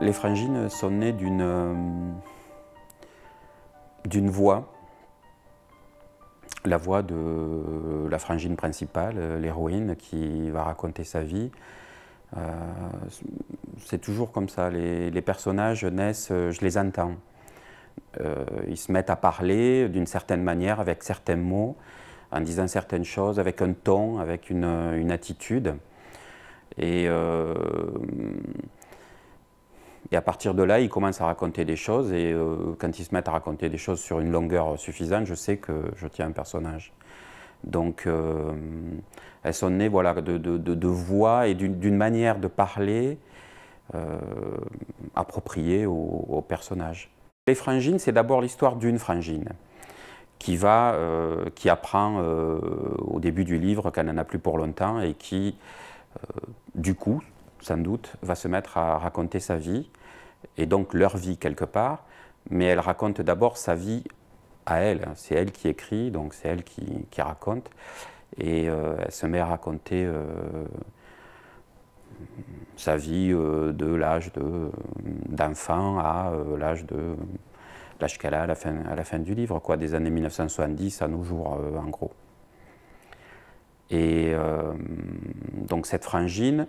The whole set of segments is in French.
Les frangines sont nées euh, d'une voix, la voix de la frangine principale, l'héroïne, qui va raconter sa vie. Euh, c'est toujours comme ça, les, personnages naissent, euh, je les entends. ils se mettent à parler d'une certaine manière, avec certains mots, en disant certaines choses, avec un ton, avec une, attitude. Et et à partir de là, ils commencent à raconter des choses. Et euh, quand ils se mettent à raconter des choses sur une longueur suffisante, je sais que je tiens un personnage. Donc, euh, elles sont nées voilà, de, voix et d'une manière de parler euh, appropriée au, au, personnage. Les frangines, c'est d'abord l'histoire d'une frangine qui, va, qui apprend au début du livre qu'elle n'en a plus pour longtemps et qui, du coup, sans doute, va se mettre à raconter sa vie, et donc leur vie quelque part, mais elle raconte d'abord sa vie à elle. Hein. C'est elle qui écrit, donc c'est elle qui, raconte, et euh, elle se met à raconter euh, sa vie euh, de l'âge d'enfant à l'âge de l'âge qu'elle a à la, fin, à la fin du livre, quoi, des années 1970 à nos jours, en gros. Et donc cette frangine,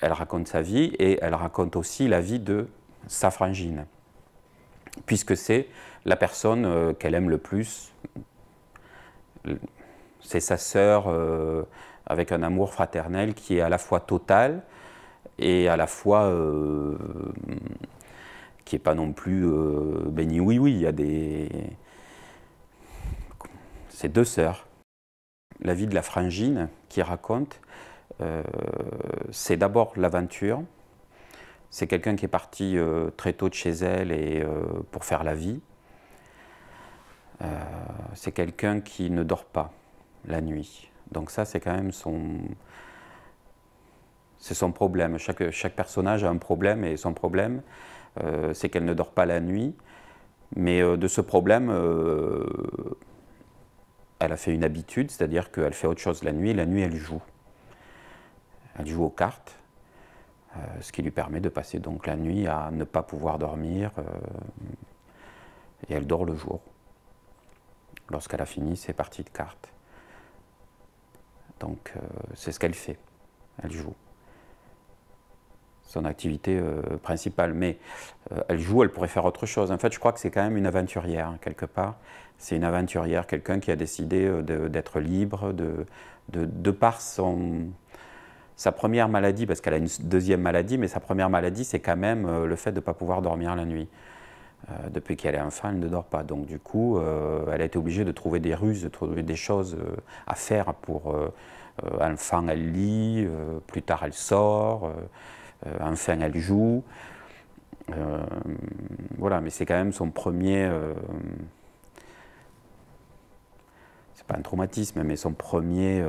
elle raconte sa vie et elle raconte aussi la vie de sa frangine, puisque c'est la personne euh, qu'elle aime le plus. C'est sa sœur euh, avec un amour fraternel qui est à la fois total et à la fois euh, qui n'est pas non plus béni ben oui oui. Il y a des C'est deux sœurs. La vie de la frangine qui raconte, euh, c'est d'abord l'aventure. C'est quelqu'un qui est parti euh, très tôt de chez elle et, euh, pour faire la vie. c'est quelqu'un qui ne dort pas la nuit. Donc ça, c'est quand même son, c'est son problème. Chaque, chaque, personnage a un problème et son problème, c'est qu'elle ne dort pas la nuit. Mais de ce problème, elle a fait une habitude, c'est-à-dire qu'elle fait autre chose la nuit, la nuit elle joue. Elle joue aux cartes, euh, ce qui lui permet de passer donc la nuit à ne pas pouvoir dormir. Euh, et elle dort le jour. Lorsqu'elle a fini ses parties de cartes. Donc euh, c'est ce qu'elle fait. Elle joue. Son activité principale. Mais elle joue, elle pourrait faire autre chose. En fait, je crois que c'est quand même une aventurière, hein, quelque part. C'est une aventurière, quelqu'un qui a décidé d'être libre, de, de, de par son, sa première maladie, parce qu'elle a une deuxième maladie, mais sa première maladie, c'est quand même euh, le fait de ne pas pouvoir dormir la nuit. Euh, depuis qu'elle est enfant, elle ne dort pas. Donc du coup, euh, elle a été obligée de trouver des ruses, de trouver des choses à faire pour... enfant, elle lit, plus tard, elle sort, enfin, elle joue. voilà, mais c'est quand même son premier... c'est pas un traumatisme, mais son premier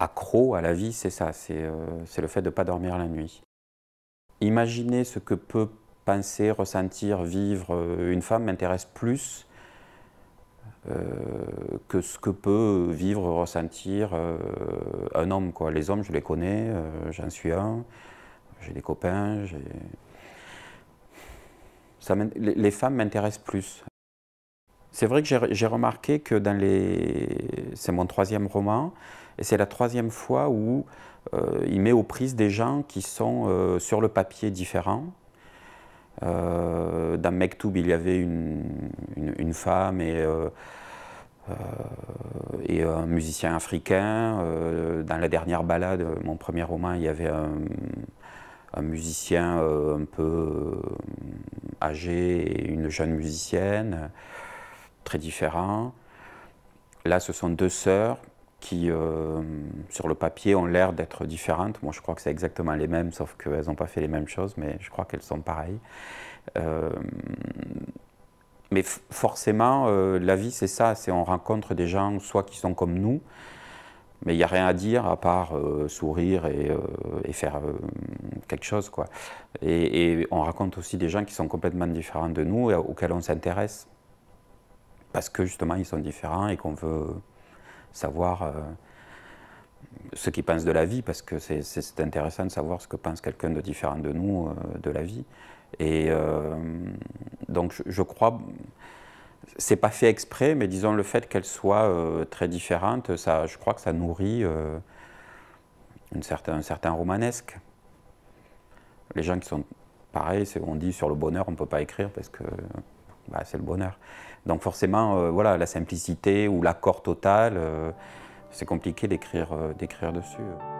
accro à la vie, c'est ça, c'est euh, le fait de ne pas dormir la nuit. Imaginer ce que peut penser, ressentir, vivre euh, une femme m'intéresse plus euh, que ce que peut vivre, ressentir un homme. Quoi. Les hommes, je les connais, j'en suis un, j'ai des copains. les femmes m'intéressent plus. C'est vrai que j'ai remarqué que dans les... C'est mon troisième roman, et c'est la troisième fois où euh, il met aux prises des gens qui sont euh, sur le papier différents. Euh, dans Mektoub, il y avait une, femme et, euh, et, un musicien africain. dans la dernière balade, mon premier roman, il y avait un musicien un peu âgé et une jeune musicienne très différents. Là, ce sont deux sœurs qui, euh, sur le papier, ont l'air d'être différentes. Moi, je crois que c'est exactement les mêmes, sauf qu'elles n'ont pas fait les mêmes choses, mais je crois qu'elles sont pareilles. Euh, mais forcément, euh, la vie, c'est ça, c'est on rencontre des gens, soit qui sont comme nous, mais il n'y a rien à dire à part sourire et, faire quelque chose. Quoi. Et, et, on raconte aussi des gens qui sont complètement différents de nous et auxquels on s'intéresse parce que justement ils sont différents et qu'on veut savoir euh, ce qu'ils pensent de la vie, parce que c'est intéressant de savoir ce que pense quelqu'un de différent de nous, euh, de la vie. Et euh, donc je, crois, c'est pas fait exprès, mais disons le fait qu'elles soient très différentes, ça, je crois que ça nourrit une certain, un certain romanesque. Les gens qui sont pareils, on dit sur le bonheur, on ne peut pas écrire parce que bah, c'est le bonheur. Donc forcément, euh, voilà, la simplicité ou l'accord total, euh, c'est compliqué d'écrire euh, dessus.